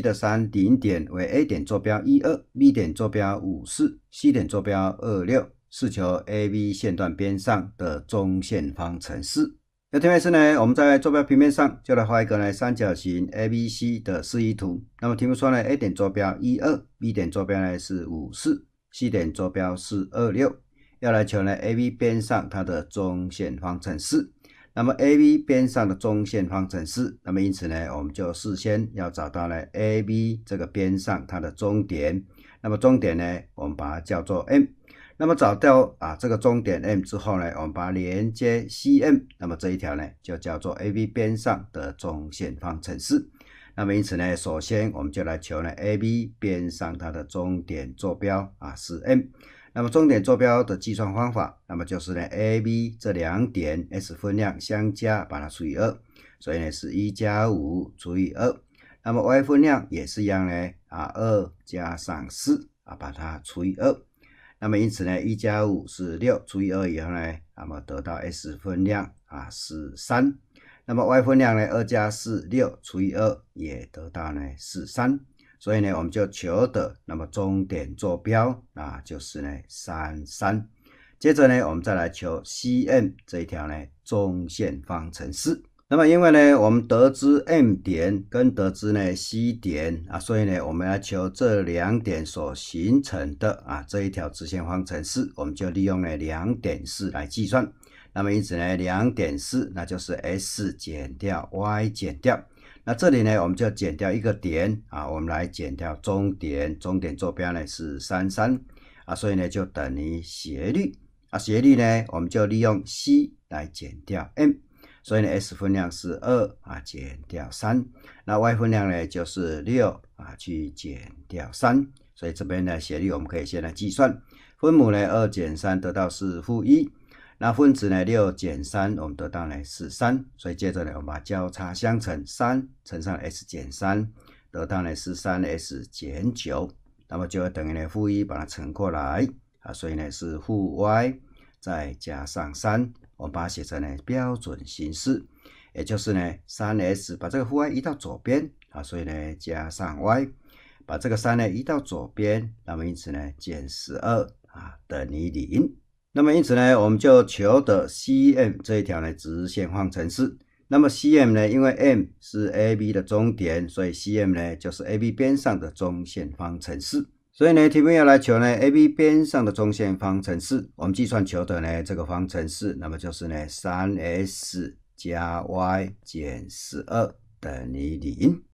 的三顶点为 A 点坐标一二，B 点坐标五四，C 点坐标二六，是求 AB 线段边上的中线方程式。那填面是呢，我们在坐标平面上就来画一个呢三角形 ABC 的示意图。那么题目说呢，A 点坐标一二，B 点坐标呢是五四，C 点坐标是二六，要来求呢 AB 边上它的中线方程式。那么 AB 边上的中线方程式，那么因此呢，我们就事先要找到呢 AB 这个边上它的中点，那么中点呢，我们把它叫做 M。那么找到啊这个中点 M 之后呢，我们把它连接 CM，那么这一条呢，就叫做 AB 边上的中线方程式。那么因此呢，首先我们就来求呢 AB 边上它的中点坐标啊是 M。那么中点坐标的计算方法，那么就是呢 AB 这两点 S 分量相加，把它除以二，所以呢是一加五除以二。那么 y 分量也是一样呢啊二加上四啊把它除以二。那么因此呢一加五是六除以二以后呢，那么得到 S 分量啊是三。那么 y 分量呢？二加四六除以二，也得到呢是三。所以呢，我们就求得那么中点坐标，啊就是呢三三。接着呢，我们再来求 CM 这一条呢中线方程式。那么因为呢，我们得知 M 点跟得知呢 C 点啊，所以呢，我们要求这两点所形成的啊这一条直线方程式，我们就利用呢两点式来计算。那么因此呢，两点四，那就是 s 减掉 y 减掉。那这里呢，我们就减掉一个点啊，我们来减掉终点，终点坐标呢是三三啊，所以呢就等于斜率啊，斜率呢我们就利用 c 来减掉 m，所以呢 s 分量是二啊减掉三，那 y 分量呢就是六啊去减掉三，所以这边呢斜率我们可以先来计算，分母呢二减三得到是负一。那分子呢，六减三，我们得到呢是三，所以接着呢，我们把交叉相乘，三乘上 s 减三，得到呢是三 s 减九，那么就等于呢负一把它乘过来啊，所以呢是负 y 再加上三，我们把它写成呢标准形式，也就是呢三 s 把这个负 y 移到左边啊，所以呢加上 y，把这个三呢移到左边，那么因此呢减十二啊等于零。那么因此呢，我们就求得 CM 这一条呢直线方程式。那么 CM 呢，因为 M 是 AB 的中点，所以 CM 呢就是 AB 边上的中线方程式。所以呢，题目要来求呢 AB 边上的中线方程式，我们计算求得呢这个方程式，那么就是呢三 s 加 y 减十二等于零。